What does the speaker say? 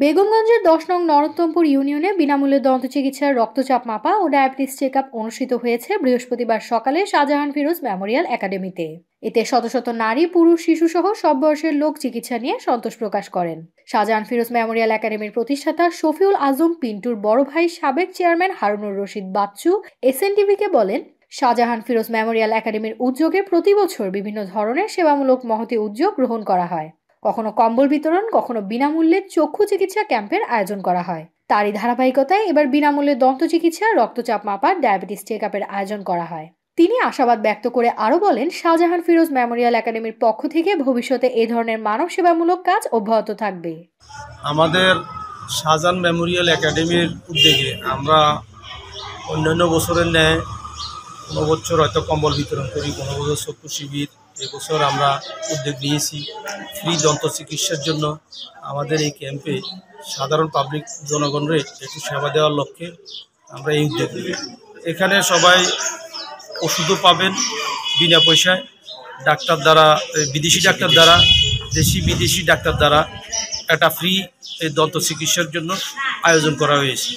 বেগমগঞ্জের দশ নং নরোত্তমপুর ইউনিয়নে বিনামূল্যে দন্ত চিকিৎসার রক্তচাপ মাপা ও ডায়াবেটিস চেক আপ অনুষ্ঠিত হয়েছে বৃহস্পতিবার সকালে শাহজাহান ফিরোজ মেমোরিয়াল একাডেমিতে এতে শত শত নারী পুরুষ শিশুসহ সব বয়সের লোক চিকিৎসা নিয়ে সন্তোষ প্রকাশ করেন শাহজাহান ফিরোজ মেমোরিয়াল একাডেমির প্রতিষ্ঠাতা শফিউল আজম পিন্টুর বড় ভাই সাবেক চেয়ারম্যান হারুনুর রশিদ বাচ্চু এসএনটিভিকে বলেন শাহজাহান ফিরোজ মেমোরিয়াল একাডেমির উদ্যোগে প্রতি বছর বিভিন্ন ধরনের সেবামূলক মহতি উদ্যোগ গ্রহণ করা হয় কখনো কম্বল বিতরণ কখনো বিনামূল্যে চক্ষু চিকিৎসা ক্যাম্পের আয়োজন করা হয় তারই ধারাবাহিকতায় এবার বিনামূল্যে দন্ত চিকিৎসা রক্তচাপ মাপা ডায়াবেটিস চেক আপের আয়োজন করা হয় তিনি আশাবাদ ব্যক্ত করে আরও বলেন শাহজাহান ফিরোজ মেমোরিয়াল একাডেমির পক্ষ থেকে ভবিষ্যতে এ ধরনের মানব সেবামূলক কাজ অব্যাহত থাকবে আমাদের শাহজাহান মেমোরিয়াল একাডেমির উদ্যোগে আমরা অন্যান্য বছরের ন্যায় কোনো বছর হয়তো কম্বল বিতরণ করি কোনো বছর চক্ষু শিবির এবছর আমরা উদ্যোগ নিয়েছি ফ্রি দন্ত চিকিৎসার জন্য আমাদের এই ক্যাম্পে সাধারণ পাবলিক জনগণের একটু সেবা দেওয়ার লক্ষ্যে আমরা এই উদ্যোগ নিই এখানে সবাই ওষুধও পাবেন বিনা পয়সায় ডাক্তার দ্বারা বিদেশি ডাক্তার দ্বারা দেশি বিদেশি ডাক্তার দ্বারা একটা ফ্রি এই দন্ত চিকিৎসার জন্য আয়োজন করা হয়েছে